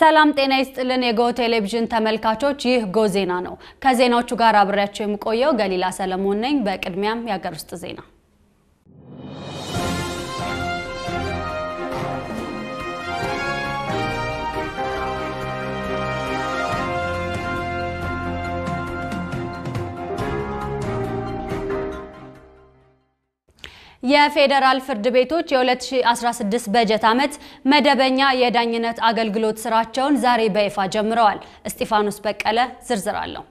ሰላም ጤና ይስጥልን። የጎ ቴሌቪዥን ተመልካቾች፣ ይህ ጎ ዜና ነው። ከዜናዎቹ ጋር አብሬያቸው የምቆየው ገሊላ ሰለሞን ነኝ። በቅድሚያም የሀገር ውስጥ ዜና የፌዴራል ፍርድ ቤቶች የ2016 በጀት ዓመት መደበኛ የዳኝነት አገልግሎት ስራቸውን ዛሬ በይፋ ጀምረዋል። እስጢፋኖስ በቀለ ዝርዝር አለው።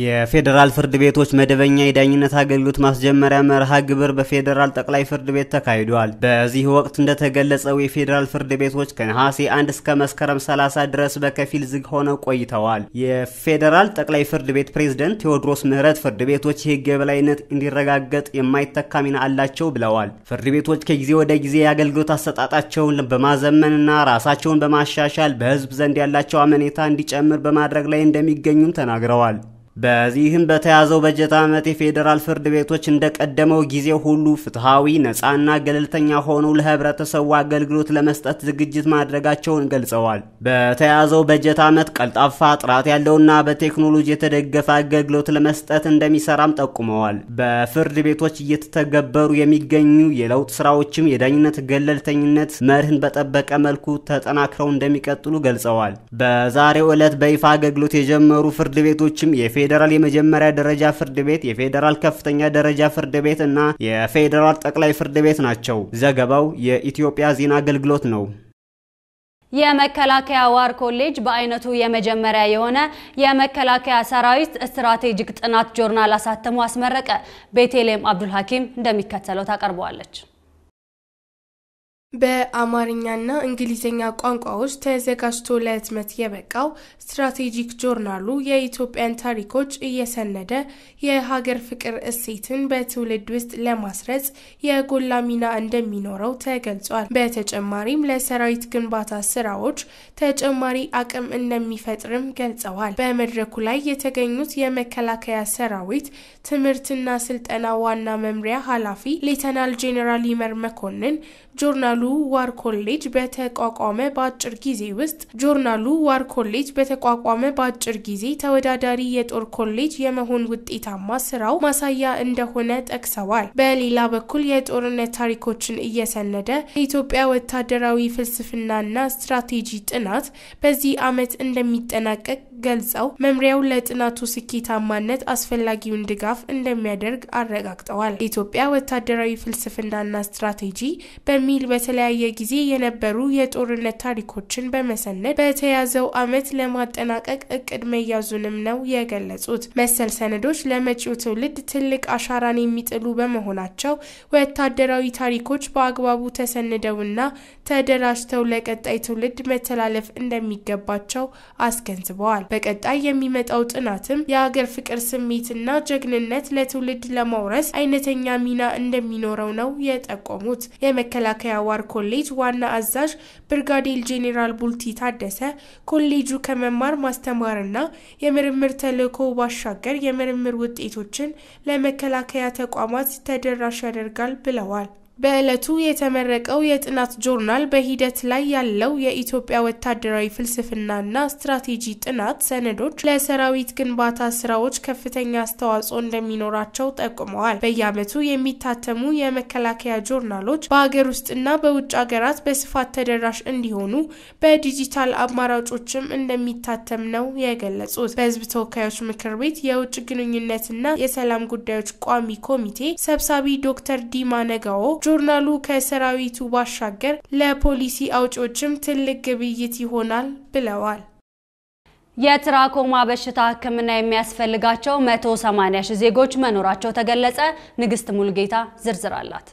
የፌዴራል ፍርድ ቤቶች መደበኛ የዳኝነት አገልግሎት ማስጀመሪያ መርሃ ግብር በፌዴራል ጠቅላይ ፍርድ ቤት ተካሂዷል። በዚህ ወቅት እንደተገለጸው የፌዴራል ፍርድ ቤቶች ከነሐሴ አንድ እስከ መስከረም 30 ድረስ በከፊል ዝግ ሆነው ቆይተዋል። የፌዴራል ጠቅላይ ፍርድ ቤት ፕሬዝደንት ቴዎድሮስ ምህረት ፍርድ ቤቶች የሕግ የበላይነት እንዲረጋገጥ የማይተካ ሚና አላቸው ብለዋል። ፍርድ ቤቶች ከጊዜ ወደ ጊዜ የአገልግሎት አሰጣጣቸውን በማዘመንና ራሳቸውን በማሻሻል በህዝብ ዘንድ ያላቸው አመኔታ እንዲጨምር በማድረግ ላይ እንደሚገኙም ተናግረዋል። በዚህም በተያዘው በጀት ዓመት የፌዴራል ፍርድ ቤቶች እንደቀደመው ጊዜ ሁሉ ፍትሐዊ፣ ነፃና ገለልተኛ ሆነው ለህብረተሰቡ አገልግሎት ለመስጠት ዝግጅት ማድረጋቸውን ገልጸዋል። በተያዘው በጀት ዓመት ቀልጣፋ፣ ጥራት ያለውና በቴክኖሎጂ የተደገፈ አገልግሎት ለመስጠት እንደሚሰራም ጠቁመዋል። በፍርድ ቤቶች እየተተገበሩ የሚገኙ የለውጥ ስራዎችም የዳኝነት ገለልተኝነት መርህን በጠበቀ መልኩ ተጠናክረው እንደሚቀጥሉ ገልጸዋል። በዛሬው ዕለት በይፋ አገልግሎት የጀመሩ ፍርድ ቤቶችም የፌዴራል የመጀመሪያ ደረጃ ፍርድ ቤት፣ የፌዴራል ከፍተኛ ደረጃ ፍርድ ቤት እና የፌዴራል ጠቅላይ ፍርድ ቤት ናቸው። ዘገባው የኢትዮጵያ ዜና አገልግሎት ነው። የመከላከያ ዋር ኮሌጅ በአይነቱ የመጀመሪያ የሆነ የመከላከያ ሰራዊት ስትራቴጂክ ጥናት ጆርናል አሳትሞ አስመረቀ። ቤቴሌም አብዱል ሐኪም እንደሚከተለው ታቀርበዋለች። በአማርኛና እንግሊዝኛ ቋንቋዎች ተዘጋጅቶ ለህትመት የበቃው ስትራቴጂክ ጆርናሉ የኢትዮጵያን ታሪኮች እየሰነደ የሀገር ፍቅር እሴትን በትውልድ ውስጥ ለማስረጽ የጎላ ሚና እንደሚኖረው ተገልጿል። በተጨማሪም ለሰራዊት ግንባታ ስራዎች ተጨማሪ አቅም እንደሚፈጥርም ገልጸዋል። በመድረኩ ላይ የተገኙት የመከላከያ ሰራዊት ትምህርትና ስልጠና ዋና መምሪያ ኃላፊ ሌተናል ጄኔራል ይመር መኮንን ጆርናሉ ጆርናሉ ዋር ኮሌጅ በተቋቋመ በአጭር ጊዜ ውስጥ ጆርናሉ ዋር ኮሌጅ በተቋቋመ በአጭር ጊዜ ተወዳዳሪ የጦር ኮሌጅ የመሆን ውጤታማ ስራው ማሳያ እንደሆነ ጠቅሰዋል። በሌላ በኩል የጦርነት ታሪኮችን እየሰነደ የኢትዮጵያ ወታደራዊ ፍልስፍናና ስትራቴጂ ጥናት በዚህ ዓመት እንደሚጠናቀቅ ገልጸው መምሪያው ለጥናቱ ስኬታማነት አስፈላጊውን ድጋፍ እንደሚያደርግ አረጋግጠዋል። ኢትዮጵያ ወታደራዊ ፍልስፍናና ስትራቴጂ በሚል በተለያየ ጊዜ የነበሩ የጦርነት ታሪኮችን በመሰነድ በተያዘው ዓመት ለማጠናቀቅ እቅድ መያዙንም ነው የገለጹት። መሰል ሰነዶች ለመጪው ትውልድ ትልቅ አሻራን የሚጥሉ በመሆናቸው ወታደራዊ ታሪኮች በአግባቡ ተሰንደውና ተደራጅተው ለቀጣይ ትውልድ መተላለፍ እንደሚገባቸው አስገንዝበዋል። በቀጣይ የሚመጣው ጥናትም የሀገር ፍቅር ስሜትና ጀግንነት ለትውልድ ለማውረስ አይነተኛ ሚና እንደሚኖረው ነው የጠቆሙት። የመከላከያ ዋር ኮሌጅ ዋና አዛዥ ብርጋዴር ጄኔራል ቡልቲ ታደሰ ኮሌጁ ከመማር ማስተማርና የምርምር ተልዕኮ ባሻገር የምርምር ውጤቶችን ለመከላከያ ተቋማት ተደራሽ ያደርጋል ብለዋል። በዕለቱ የተመረቀው የጥናት ጆርናል በሂደት ላይ ያለው የኢትዮጵያ ወታደራዊ ፍልስፍናና ስትራቴጂ ጥናት ሰነዶች ለሰራዊት ግንባታ ስራዎች ከፍተኛ አስተዋጽኦ እንደሚኖራቸው ጠቁመዋል። በየዓመቱ የሚታተሙ የመከላከያ ጆርናሎች በአገር ውስጥና በውጭ ሀገራት በስፋት ተደራሽ እንዲሆኑ በዲጂታል አማራጮችም እንደሚታተም ነው የገለጹት። በህዝብ ተወካዮች ምክር ቤት የውጭ ግንኙነትና የሰላም ጉዳዮች ቋሚ ኮሚቴ ሰብሳቢ ዶክተር ዲማ ነጋዎ ጆርናሉ ከሰራዊቱ ባሻገር ለፖሊሲ አውጮችም ትልቅ ግብይት ይሆናል ብለዋል። የትራኮማ በሽታ ሕክምና የሚያስፈልጋቸው 180 ሺህ ዜጎች መኖራቸው ተገለጸ። ንግስት ሙልጌታ ዝርዝር አላት።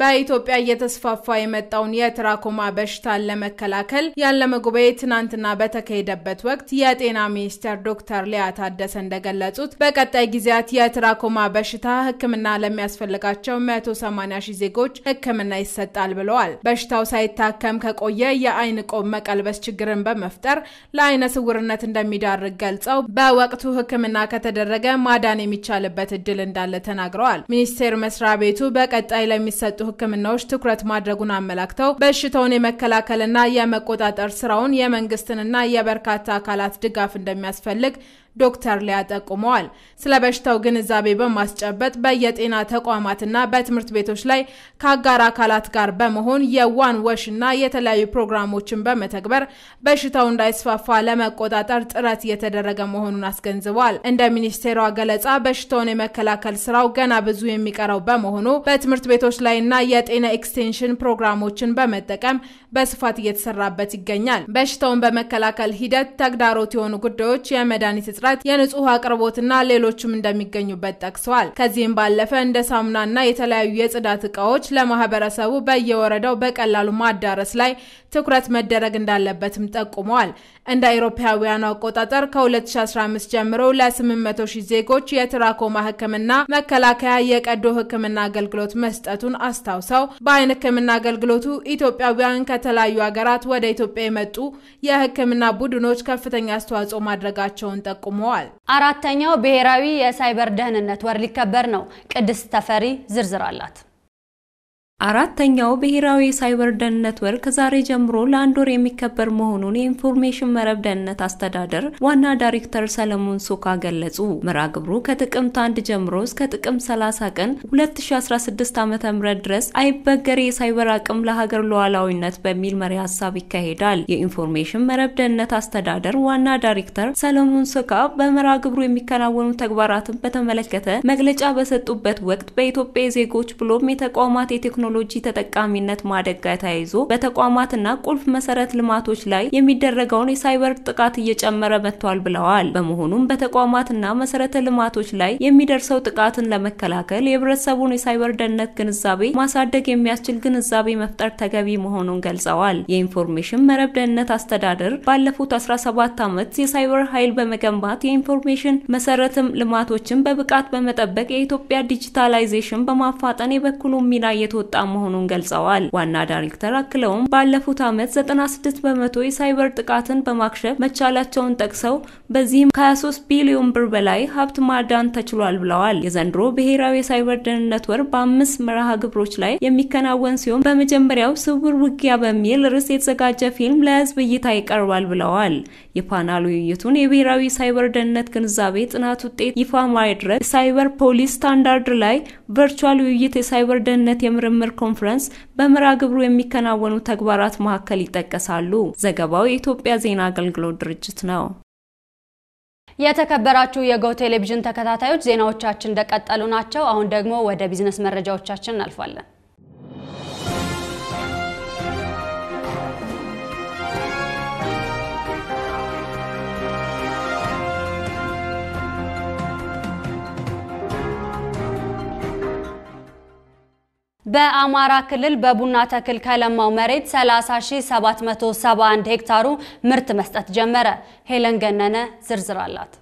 በኢትዮጵያ እየተስፋፋ የመጣውን የትራኮማ በሽታን ለመከላከል ያለመ ጉባኤ ትናንትና በተካሄደበት ወቅት የጤና ሚኒስቴር ዶክተር ሊያ ታደሰ እንደገለጹት በቀጣይ ጊዜያት የትራኮማ በሽታ ሕክምና ለሚያስፈልጋቸው 180 ሺህ ዜጎች ሕክምና ይሰጣል ብለዋል። በሽታው ሳይታከም ከቆየ የአይን ቆብ መቀልበስ ችግርን በመፍጠር ለአይነ ስውርነት እንደሚዳርግ ገልጸው በወቅቱ ሕክምና ከተደረገ ማዳን የሚቻልበት እድል እንዳለ ተናግረዋል። ሚኒስቴር መስሪያ ቤቱ በቀጣይ ለሚሰጡ ህክምናዎች ትኩረት ማድረጉን አመላክተው በሽታውን የመከላከልና የመቆጣጠር ስራውን የመንግስትንና የበርካታ አካላት ድጋፍ እንደሚያስፈልግ ዶክተር ሊያ ጠቁመዋል። ስለ በሽታው ግንዛቤ በማስጨበጥ በየጤና ተቋማትና በትምህርት ቤቶች ላይ ከአጋር አካላት ጋር በመሆን የዋን ወሽ እና የተለያዩ ፕሮግራሞችን በመተግበር በሽታው እንዳይስፋፋ ለመቆጣጠር ጥረት እየተደረገ መሆኑን አስገንዝበዋል። እንደ ሚኒስቴሯ ገለጻ በሽታውን የመከላከል ስራው ገና ብዙ የሚቀረው በመሆኑ በትምህርት ቤቶች ላይና የጤና ኤክስቴንሽን ፕሮግራሞችን በመጠቀም በስፋት እየተሰራበት ይገኛል። በሽታውን በመከላከል ሂደት ተግዳሮት የሆኑ ጉዳዮች የመድኃኒት እጥረት፣ የንጹህ አቅርቦትና ሌሎችም እንደሚገኙበት ጠቅሰዋል። ከዚህም ባለፈ እንደ ሳሙናና የተለያዩ የጽዳት እቃዎች ለማህበረሰቡ በየወረዳው በቀላሉ ማዳረስ ላይ ትኩረት መደረግ እንዳለበትም ጠቁመዋል። እንደ አውሮፓውያኑ አቆጣጠር ከ2015 ጀምሮ ለ800 ሺህ ዜጎች የትራኮማ ሕክምና መከላከያ የቀዶ ሕክምና አገልግሎት መስጠቱን አስታውሰው በአይን ሕክምና አገልግሎቱ ኢትዮጵያውያን ከ ከተለያዩ ሀገራት ወደ ኢትዮጵያ የመጡ የሕክምና ቡድኖች ከፍተኛ አስተዋጽኦ ማድረጋቸውን ጠቁመዋል። አራተኛው ብሔራዊ የሳይበር ደህንነት ወር ሊከበር ነው። ቅድስት ተፈሪ ዝርዝር አላት። አራተኛው ብሔራዊ የሳይበር ደህንነት ወር ከዛሬ ጀምሮ ለአንድ ወር የሚከበር መሆኑን የኢንፎርሜሽን መረብ ደህንነት አስተዳደር ዋና ዳይሬክተር ሰለሞን ሶካ ገለጹ። መርሃ ግብሩ ከጥቅምት አንድ ጀምሮ እስከ ጥቅምት 30 ቀን 2016 ዓ ም ድረስ አይበገር የሳይበር አቅም ለሀገር ሉዓላዊነት በሚል መሪ ሀሳብ ይካሄዳል። የኢንፎርሜሽን መረብ ደህንነት አስተዳደር ዋና ዳይሬክተር ሰለሞን ሶካ በመርሃ ግብሩ የሚከናወኑ ተግባራትን በተመለከተ መግለጫ በሰጡበት ወቅት በኢትዮጵያ የዜጎች ብሎም የተቋማት የቴክኖ ቴክኖሎጂ ተጠቃሚነት ማደግ ጋር ተያይዞ በተቋማትና ቁልፍ መሰረት ልማቶች ላይ የሚደረገውን የሳይበር ጥቃት እየጨመረ መጥቷል ብለዋል። በመሆኑም በተቋማትና መሰረተ ልማቶች ላይ የሚደርሰው ጥቃትን ለመከላከል የህብረተሰቡን የሳይበር ደህንነት ግንዛቤ ማሳደግ የሚያስችል ግንዛቤ መፍጠር ተገቢ መሆኑን ገልጸዋል። የኢንፎርሜሽን መረብ ደህንነት አስተዳደር ባለፉት 17 ዓመት የሳይበር ኃይል በመገንባት የኢንፎርሜሽን መሰረትም ልማቶችን በብቃት በመጠበቅ የኢትዮጵያ ዲጂታላይዜሽን በማፋጠን የበኩሉን ሚና እየተወጣ እየወጣ መሆኑን ገልጸዋል። ዋና ዳይሬክተር አክለውም ባለፉት ዓመት 96 በመቶ የሳይበር ጥቃትን በማክሸፍ መቻላቸውን ጠቅሰው በዚህም ከ23 ቢሊዮን ብር በላይ ሀብት ማዳን ተችሏል ብለዋል። የዘንድሮ ብሔራዊ የሳይበር ደህንነት ወር በአምስት መርሃ ግብሮች ላይ የሚከናወን ሲሆን በመጀመሪያው ስውር ውጊያ በሚል ርዕስ የተዘጋጀ ፊልም ለህዝብ እይታ ይቀርባል ብለዋል። የፓናል ውይይቱን የብሔራዊ ሳይበር ደህንነት ግንዛቤ ጥናት ውጤት ይፋ ማድረግ ሳይበር ፖሊስ ስታንዳርድ ላይ ቨርቹዋል ውይይት የሳይበር ደህንነት የምርምር ኮንፈረንስ በምራ ግብሩ የሚከናወኑ ተግባራት መካከል ይጠቀሳሉ። ዘገባው የኢትዮጵያ ዜና አገልግሎት ድርጅት ነው። የተከበራችሁ የጎ ቴሌቪዥን ተከታታዮች ዜናዎቻችን እንደቀጠሉ ናቸው። አሁን ደግሞ ወደ ቢዝነስ መረጃዎቻችን እናልፋለን። በአማራ ክልል በቡና ተክል ከለማው መሬት 30771 ሄክታሩ ምርት መስጠት ጀመረ። ሄለን ገነነ ዝርዝር አላት።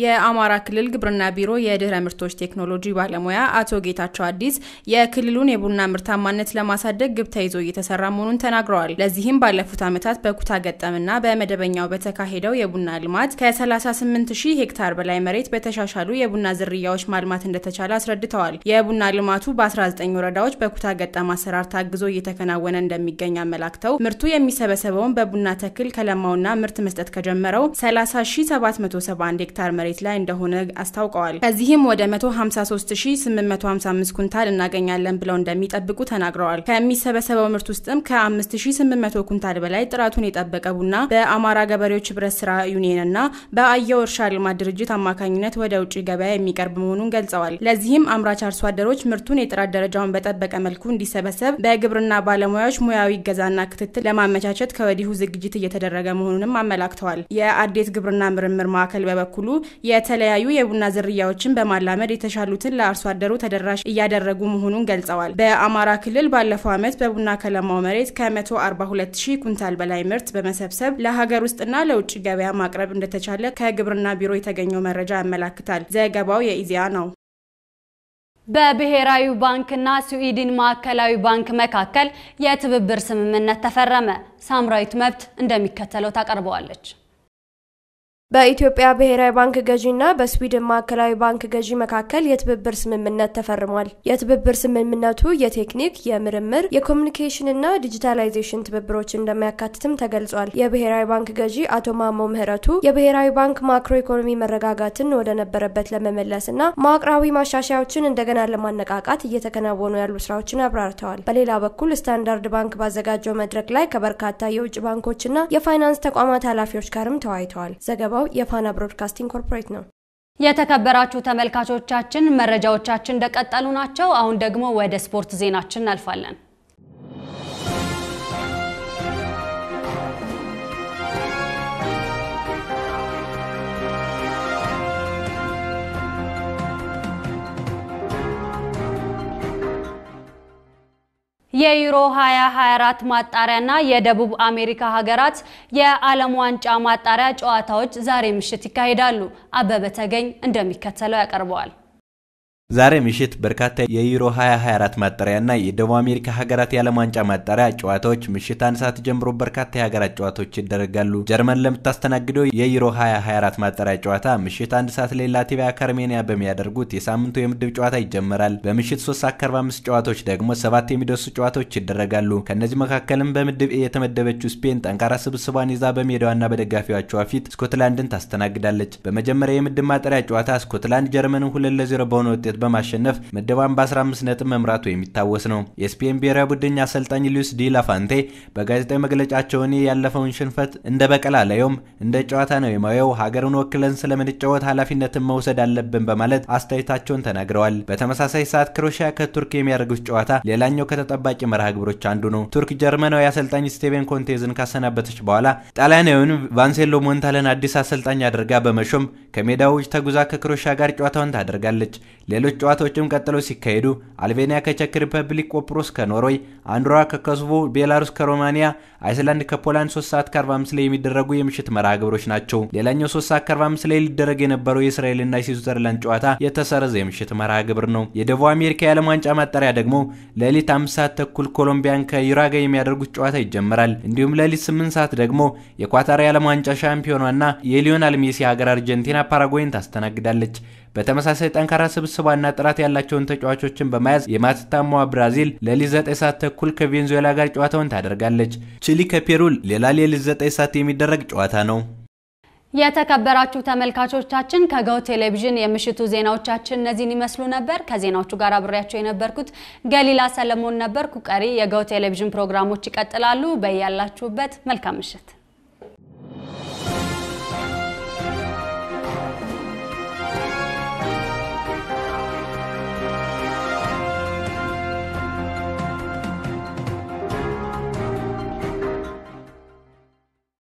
የአማራ ክልል ግብርና ቢሮ የድህረ ምርቶች ቴክኖሎጂ ባለሙያ አቶ ጌታቸው አዲስ የክልሉን የቡና ምርታማነት ለማሳደግ ግብ ተይዞ እየተሰራ መሆኑን ተናግረዋል። ለዚህም ባለፉት ዓመታት በኩታ ገጠምና በመደበኛው በተካሄደው የቡና ልማት ከ38 ሺህ ሄክታር በላይ መሬት በተሻሻሉ የቡና ዝርያዎች ማልማት እንደተቻለ አስረድተዋል። የቡና ልማቱ በ19 ወረዳዎች በኩታ ገጠም አሰራር ታግዞ እየተከናወነ እንደሚገኝ አመላክተው ምርቱ የሚሰበሰበውን በቡና ተክል ከለማውና ምርት መስጠት ከጀመረው 30771 ሄክታር መሬት ላይ እንደሆነ አስታውቀዋል። ከዚህም ወደ 153855 ኩንታል እናገኛለን ብለው እንደሚጠብቁ ተናግረዋል። ከሚሰበሰበው ምርት ውስጥም ከ5800 ኩንታል በላይ ጥራቱን የጠበቀ ቡና በአማራ ገበሬዎች ህብረት ስራ ዩኒየንና በአየው እርሻ ልማት ድርጅት አማካኝነት ወደ ውጭ ገበያ የሚቀርብ መሆኑን ገልጸዋል። ለዚህም አምራች አርሶ አደሮች ምርቱን የጥራት ደረጃውን በጠበቀ መልኩ እንዲሰበሰብ በግብርና ባለሙያዎች ሙያዊ እገዛና ክትትል ለማመቻቸት ከወዲሁ ዝግጅት እየተደረገ መሆኑንም አመላክተዋል። የአዴት ግብርና ምርምር ማዕከል በበኩሉ የተለያዩ የቡና ዝርያዎችን በማላመድ የተሻሉትን ለአርሶ አደሩ ተደራሽ እያደረጉ መሆኑን ገልጸዋል። በአማራ ክልል ባለፈው ዓመት በቡና ከለማው መሬት ከ142 ሺህ ኩንታል በላይ ምርት በመሰብሰብ ለሀገር ውስጥና ለውጭ ገበያ ማቅረብ እንደተቻለ ከግብርና ቢሮ የተገኘው መረጃ ያመላክታል። ዘገባው የኢዜአ ነው። በብሔራዊ ባንክና ስዊድን ማዕከላዊ ባንክ መካከል የትብብር ስምምነት ተፈረመ። ሳምራዊት መብት እንደሚከተለው ታቀርበዋለች። በኢትዮጵያ ብሔራዊ ባንክ ገዢና በስዊድን ማዕከላዊ ባንክ ገዢ መካከል የትብብር ስምምነት ተፈርሟል። የትብብር ስምምነቱ የቴክኒክ፣ የምርምር፣ የኮሚኒኬሽንና ዲጂታላይዜሽን ትብብሮች እንደሚያካትትም ተገልጿል። የብሔራዊ ባንክ ገዢ አቶ ማሞ ምህረቱ የብሔራዊ ባንክ ማክሮ ኢኮኖሚ መረጋጋትን ወደ ነበረበት ለመመለስና መዋቅራዊ ማሻሻያዎችን እንደገና ለማነቃቃት እየተከናወኑ ያሉ ስራዎችን አብራርተዋል። በሌላ በኩል ስታንዳርድ ባንክ ባዘጋጀው መድረክ ላይ ከበርካታ የውጭ ባንኮችና የፋይናንስ ተቋማት ኃላፊዎች ጋርም ተወያይተዋል። ዘገባው የሚቀርበው የፋና ብሮድካስቲንግ ኮርፖሬት ነው። የተከበራችሁ ተመልካቾቻችን መረጃዎቻችን እንደቀጠሉ ናቸው። አሁን ደግሞ ወደ ስፖርት ዜናችን እናልፋለን። የዩሮ 2024 ማጣሪያና የደቡብ አሜሪካ ሀገራት የዓለም ዋንጫ ማጣሪያ ጨዋታዎች ዛሬ ምሽት ይካሄዳሉ። አበበ ተገኝ እንደሚከተለው ያቀርበዋል። ዛሬ ምሽት በርካታ የዩሮ 2024 ማጣሪያና የደቡብ አሜሪካ ሀገራት የዓለም ዋንጫ ማጣሪያ ጨዋታዎች ምሽት አንድ ሰዓት ጀምሮ በርካታ የሀገራት ጨዋታዎች ይደረጋሉ። ጀርመን ለምታስተናግደው የዩሮ 2024 ማጣሪያ ጨዋታ ምሽት አንድ ሰዓት ላይ ላቲቪያ ከአርሜኒያ በሚያደርጉት የሳምንቱ የምድብ ጨዋታ ይጀመራል። በምሽት 3 ሰዓት 45 ጨዋታዎች ደግሞ ሰባት የሚደርሱ ጨዋታዎች ይደረጋሉ። ከእነዚህ መካከልም በምድብ ኤ የተመደበችው ስፔን ጠንካራ ስብስቧን ይዛ በሜዳዋና በደጋፊዎቿ ፊት ስኮትላንድን ታስተናግዳለች። በመጀመሪያ የምድብ ማጣሪያ ጨዋታ ስኮትላንድ ጀርመንን ሁለት ለዜሮ በሆነ ውጤት በማሸነፍ ምድባን በ15 ነጥብ መምራቱ የሚታወስ ነው። የስፔን ብሔራዊ ቡድን አሰልጣኝ ሉዊስ ዲ ላፋንቴ በጋዜጣዊ መግለጫቸው እኔ ያለፈውን ሽንፈት እንደ በቀል አላየውም፣ እንደ ጨዋታ ነው የማየው። ሀገርን ወክለን ስለምንጫወት ኃላፊነትን መውሰድ አለብን በማለት አስተያየታቸውን ተናግረዋል። በተመሳሳይ ሰዓት ክሮኤሺያ ከቱርክ የሚያደርጉት ጨዋታ ሌላኛው ከተጠባቂ መርሃ ግብሮች አንዱ ነው። ቱርክ ጀርመናዊ አሰልጣኝ ስቴቬን ኮንቴዝን ካሰናበተች በኋላ ጣሊያናዊውን ቫንሴሎ ሞንታለን አዲስ አሰልጣኝ አድርጋ በመሾም ከሜዳው ውጭ ተጉዛ ከክሮሻ ጋር ጨዋታውን ታደርጋለች። ሌሎች ጨዋታዎችም ቀጥለው ሲካሄዱ አልቤኒያ ከቼክ ሪፐብሊክ፣ ቆጵሮስ ከኖርዌይ፣ አንድሯ ከኮሶቮ፣ ቤላሩስ ከሮማኒያ፣ አይስላንድ ከፖላንድ 3 ሰዓት ከ45 ላይ የሚደረጉ የምሽት መርሃ ግብሮች ናቸው። ሌላኛው 3 ሰዓት ከ45 ላይ ሊደረግ የነበረው የእስራኤልና የስዊዘርላንድ ጨዋታ የተሰረዘ የምሽት መርሃ ግብር ነው። የደቡብ አሜሪካ የዓለም ዋንጫ ማጣሪያ ደግሞ ሌሊት 5 ሰዓት ተኩል ኮሎምቢያን ከዩራጋ የሚያደርጉት ጨዋታ ይጀምራል። እንዲሁም ሌሊት 8 ሰዓት ደግሞ የኳታር የዓለም ዋንጫ ሻምፒዮኗና የሊዮናል ሜሲ ሀገር አርጀንቲና ፓራጓይን ታስተናግዳለች። በተመሳሳይ ጠንካራ ስብስቧና ጥራት ያላቸውን ተጫዋቾችን በመያዝ የማትታማዋ ብራዚል ለሊት 9 ሰዓት ተኩል ከቬንዙዌላ ጋር ጨዋታውን ታደርጋለች። ቺሊ ከፔሩ ሌላ ለሊት 9 ሰዓት የሚደረግ ጨዋታ ነው። የተከበራችሁ ተመልካቾቻችን ከገው ቴሌቪዥን የምሽቱ ዜናዎቻችን እነዚህን ይመስሉ ነበር። ከዜናዎቹ ጋር አብሬያቸው የነበርኩት ገሊላ ሰለሞን ነበርኩ። ቀሪ የገው ቴሌቪዥን ፕሮግራሞች ይቀጥላሉ። በያላችሁበት መልካም ምሽት